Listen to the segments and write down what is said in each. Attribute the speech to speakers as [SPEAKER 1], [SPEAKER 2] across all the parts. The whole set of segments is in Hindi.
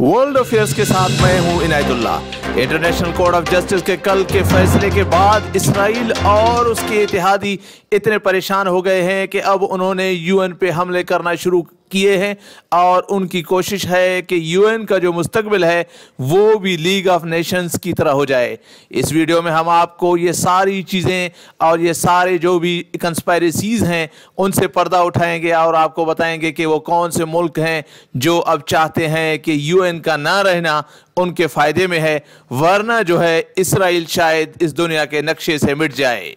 [SPEAKER 1] वर्ल्ड अफेयर्स के साथ मैं हूं Inayatullah international court of justice के कल के फैसले के बाद इसराइल और उसके इतिहादी इतने परेशान हो गए हैं कि अब उन्होंने यूएन पे हमले करना शुरू किए हैं और उनकी कोशिश है कि यूएन का जो मुस्तबिल है वो भी लीग ऑफ नेशंस की तरह हो जाए इस वीडियो में हम आपको ये सारी चीज़ें और ये सारे जो भी कंस्पायरेसीज़ हैं उनसे पर्दा उठाएंगे और आपको बताएंगे कि वो कौन से मुल्क हैं जो अब चाहते हैं कि यूएन का ना रहना उनके फ़ायदे में है वरना जो है इसराइल शायद इस दुनिया के नक्शे से मिट जाए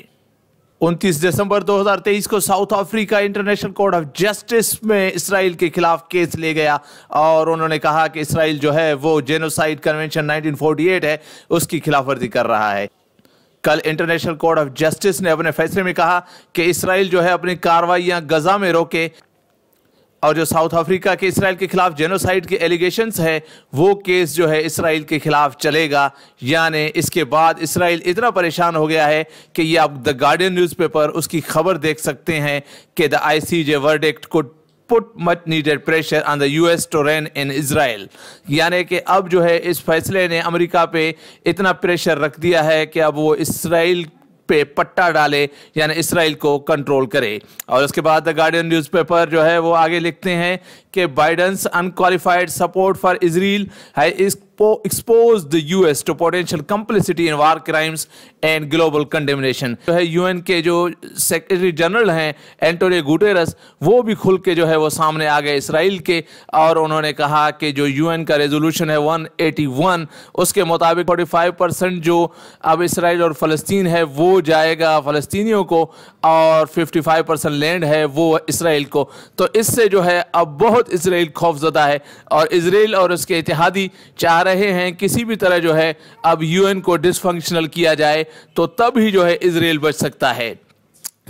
[SPEAKER 1] 29 दिसंबर 2023 को South Africa international court of justice में इसराइल के खिलाफ केस ले गया और उन्होंने कहा कि इसराइल जो है वो जेनोसाइड कन्वेंशन 1948 है उसकी खिलाफवर्जी कर रहा है कल इंटरनेशनल कोर्ट ऑफ जस्टिस ने अपने फैसले में कहा कि इसराइल जो है अपनी कार्रवाइयां गजा में रोके और जो साउथ अफ्रीका के इसराइल के खिलाफ जेनोसाइड के एलिगेशन है वो केस जो है इसराइल के खिलाफ चलेगा यानी इसके बाद इसराइल इतना परेशान हो गया है कि ये आप द गार्डियन न्यूज़पेपर उसकी खबर देख सकते हैं कि the I C ICJ verdict को put much needed pressure on the U S to rein in Israel यानी कि अब जो है इस फैसले ने अमरीका पे इतना प्रेशर रख दिया है कि अब वो इसराइल पे पट्टा डाले यानी इसराइल को कंट्रोल करे और उसके बाद द गार्डियन न्यूज़पेपर जो है वो आगे लिखते हैं कि Biden unqualified support for Israel है is expose the the US to potential complicity in war crimes and global condemnation जो है यूएन के जो सेक्रेटरी जनरल हैं एंटोनियो गुटेरस वो भी खुल के जो है वो सामने आ गए इसराइल के और उन्होंने कहा कि जो यूएन का रेजोल्यूशन है 181 उसके मुताबिक 45 परसेंट जो अब इसराइल और फलस्तीन है वो जाएगा फलस्तीनियों को और 55 परसेंट लैंड है वो इसराइल को तो इससे जो है अब बहुत इसराइल खौफजदा है और इसराइल और उसके इतिहादी चाह रहे हैं किसी भी तरह जो है अब यूएन को डिसफंक्शनल किया जाए तो तब ही जो है इसराइल बच सकता है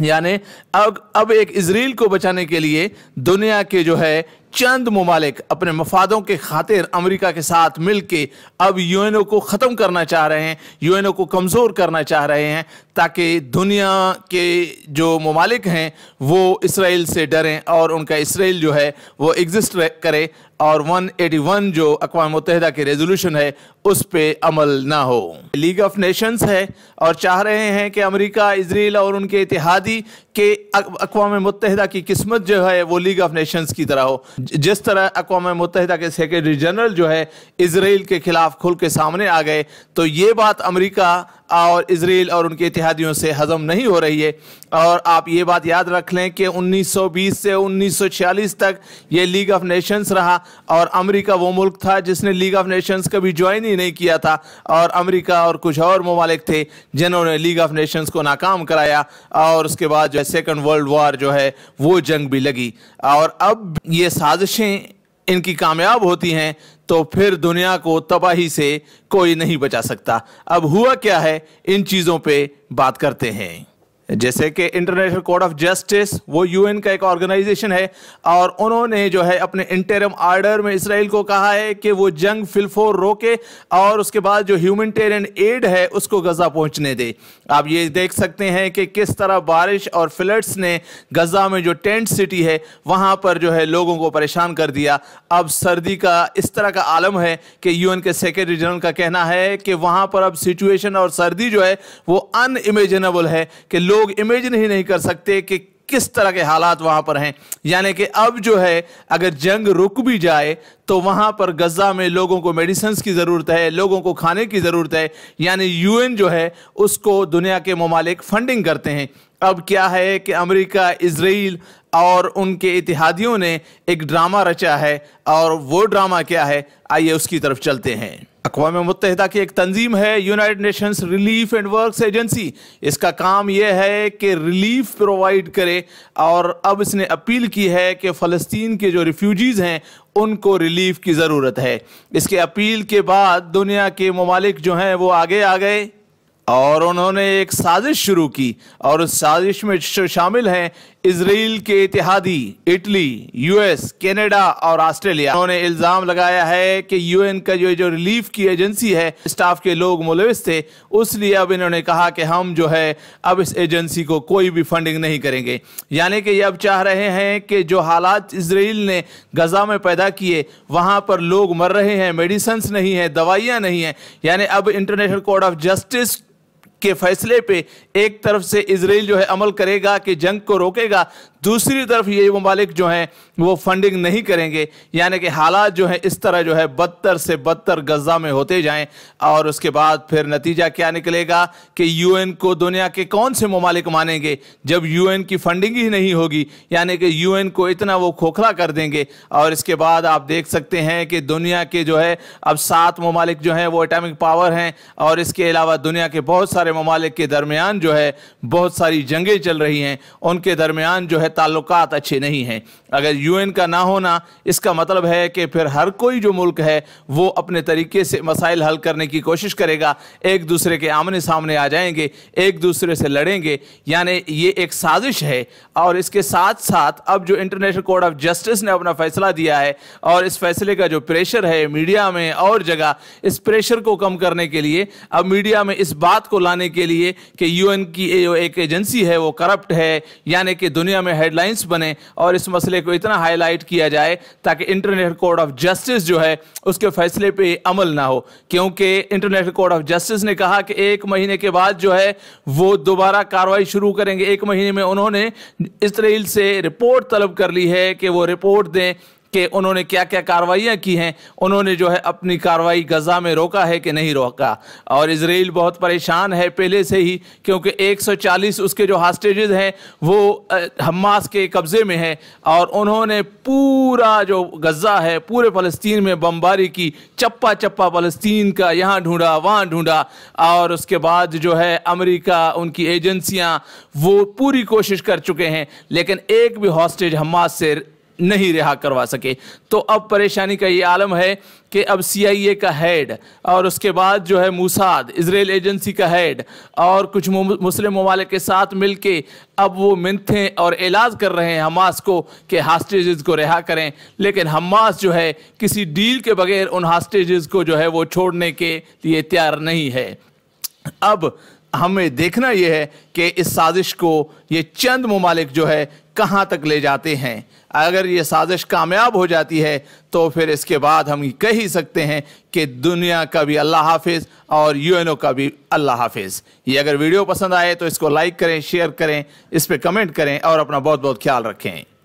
[SPEAKER 1] यानी अब अब एक इसराइल को बचाने के लिए दुनिया के जो है चंद ममालिक अपने मफादों के खातिर अमेरिका के साथ मिलकर अब यूएनओ को ख़त्म करना चाह रहे हैं यूएनओ को कमज़ोर करना चाह रहे हैं ताकि दुनिया के जो ममालिक हैं वो इसराइल से डरें और उनका इसराइल जो है वो एग्जिस्ट करे और 181 जो अकवा मुतहदा की रेजोल्यूशन है उस पर अमल ना हो लीग ऑफ नेशंस है और चाह रहे हैं कि अमेरिका इसराइल और उनके इतिहादी के अकवा मुतहदा की किस्मत जो है वो लीग ऑफ नेशंस की तरह हो जिस तरह अकवा मुतहद के सेक्रेटरी जनरल जो है इसराइल के खिलाफ खुल के सामने आ गए तो ये बात अमरीका और इसराइल और उनके इतिहादियों से हजम नहीं हो रही है और आप ये बात याद रख लें कि 1920 से 1946 तक ये लीग ऑफ नेशंस रहा और अमेरिका वो मुल्क था जिसने लीग ऑफ नेशंस कभी ज्वाइन ही नहीं किया था और अमेरिका और कुछ और ममालिक थे जिन्होंने लीग ऑफ नेशंस को नाकाम कराया और उसके बाद जो है सेकेंड वर्ल्ड वार जो है वो जंग भी लगी और अब ये साजिशें इनकी कामयाब होती हैं तो फिर दुनिया को तबाही से कोई नहीं बचा सकता अब हुआ क्या है इन चीज़ों पे बात करते हैं जैसे कि इंटरनेशनल कोर्ट ऑफ जस्टिस वो यूएन का एक ऑर्गेनाइजेशन है और उन्होंने जो है अपने इंटरम आर्डर में इसराइल को कहा है कि वो जंग फिलफोर रोके और उसके बाद जो ह्यूमनिटेरियन एड है उसको गज़ा पहुंचने दे आप ये देख सकते हैं कि किस तरह बारिश और फ्लड्स ने गज़ा में जो टेंट सिटी है वहाँ पर जो है लोगों को परेशान कर दिया अब सर्दी का इस तरह का आलम है कि यू के सेक्रेटरी जनरल का कहना है कि वहाँ पर अब सिचुएशन और सर्दी जो है वो अनइमेजिनेबल है कि लोग लोग इमेजिन ही नहीं कर सकते कि किस तरह के हालात वहां पर हैं यानी कि अब जो है अगर जंग रुक भी जाए तो वहां पर गज़ा में लोगों को मेडिसन की ज़रूरत है लोगों को खाने की ज़रूरत है यानी यूएन जो है उसको दुनिया के ममालिक फंडिंग करते हैं अब क्या है कि अमेरिका इसराइल और उनके इतिहादियों ने एक ड्रामा रचा है और वो ड्रामा क्या है आइए उसकी तरफ चलते हैं अकवा मुतहदा की एक तंजीम है united nations relief and works agency इसका काम यह है कि रिलीफ प्रोवाइड करे और अब इसने अपील की है कि फ़लस्तीन के जो रिफ्यूजीज़ हैं उनको रिलीफ की ज़रूरत है इसके अपील के बाद दुनिया के ममालिक जो हैं वो आगे आ गए और उन्होंने एक साजिश शुरू की और उस साजिश में शामिल हैं इसराइल के इतिहादी इटली यूएस कनाडा और ऑस्ट्रेलिया उन्होंने इल्जाम लगाया है कि यूएन का जो जो रिलीफ की एजेंसी है स्टाफ के लोग मुलविस थे उसलिए अब इन्होंने कहा कि हम जो है अब इस एजेंसी को कोई भी फंडिंग नहीं करेंगे यानी कि ये अब चाह रहे हैं कि जो हालात इसराइल ने गजा में पैदा किए वहाँ पर लोग मर रहे हैं मेडिसन्स नहीं है दवाइयाँ नहीं हैं यानी अब इंटरनेशनल कोर्ट ऑफ जस्टिस के फैसले पे एक तरफ से इसराइल जो है अमल करेगा कि जंग को रोकेगा दूसरी तरफ ये ममालिक जो हैं वो फंडिंग नहीं करेंगे यानी कि हालात जो हैं इस तरह जो है बदतर से बदतर गजा में होते जाएं और उसके बाद फिर नतीजा क्या निकलेगा कि यूएन को दुनिया के कौन से ममालिक मानेंगे जब यूएन की फंडिंग ही नहीं होगी यानी कि यूएन को इतना वो खोखला कर देंगे और इसके बाद आप देख सकते हैं कि दुनिया के जो है अब सात ममालिक जो हैं वो एटामिक पावर हैं और इसके अलावा दुनिया के बहुत सारे सारे ममालिक के दरमियान जो है बहुत सारी जंगें चल रही हैं उनके दरमियान जो है ताल्लुक अच्छे नहीं हैं अगर यूएन का ना होना इसका मतलब है कि फिर हर कोई जो मुल्क है वो अपने तरीके से मसाइल हल करने की कोशिश करेगा एक दूसरे के आमने सामने आ जाएंगे एक दूसरे से लड़ेंगे यानी ये एक साजिश है और इसके साथ साथ अब जो इंटरनेशनल कोर्ट ऑफ जस्टिस ने अपना फैसला दिया है और इस फैसले का जो प्रेशर है मीडिया में और जगह इस प्रेशर को कम करने के लिए अब मीडिया में इस बात को लाने बनाने के लिए कि यूएन की एक एजेंसी है वो करप्ट है यानी कि दुनिया में हेडलाइंस बने और इस मसले को इतना हाईलाइट किया जाए ताकि इंटरनेशनल कोर्ट ऑफ जस्टिस जो है उसके फैसले पे अमल ना हो क्योंकि इंटरनेशनल कोर्ट ऑफ जस्टिस ने कहा कि एक महीने के बाद जो है वो दोबारा कार्रवाई शुरू करेंगे एक महीने में उन्होंने इसराइल से रिपोर्ट तलब कर ली है कि वो रिपोर्ट दें कि उन्होंने क्या क्या कार्रवाइयाँ की हैं उन्होंने जो है अपनी कार्रवाई गजा में रोका है कि नहीं रोका और इसराइल बहुत परेशान है पहले से ही क्योंकि 140 उसके जो हॉस्टेज हैं वो हमास के कब्ज़े में है और उन्होंने पूरा जो गजा है पूरे फ़लस्तीन में बमबारी की चप्पा चप्पा फ़लस्तीन का यहाँ ढूंढा वहाँ ढूंढा और उसके बाद जो है अमरीका उनकी एजेंसियाँ वो पूरी कोशिश कर चुके हैं लेकिन एक भी हॉस्टेज हमास से नहीं रिहा करवा सके तो अब परेशानी का ये आलम है कि अब सीआईए का हेड और उसके बाद जो है मूसाद इसराइल एजेंसी का हेड और कुछ मुस्लिम ममालिक के साथ मिलके अब वो मिनथे और एलाज कर रहे हैं हमास को कि हास्टेज को रिहा करें लेकिन हमास जो है किसी डील के बगैर उन हास्टेज को जो है वो छोड़ने के लिए तैयार नहीं है अब हमें देखना यह है कि इस साजिश को ये चंद ममालिक जो है कहाँ तक ले जाते हैं अगर ये साजिश कामयाब हो जाती है तो फिर इसके बाद हम कह ही सकते हैं कि दुनिया का भी अल्लाह हाफिज और यूएनओ का भी अल्लाह हाफिज ये अगर वीडियो पसंद आए तो इसको लाइक करें शेयर करें इस पर कमेंट करें और अपना बहुत बहुत ख्याल रखें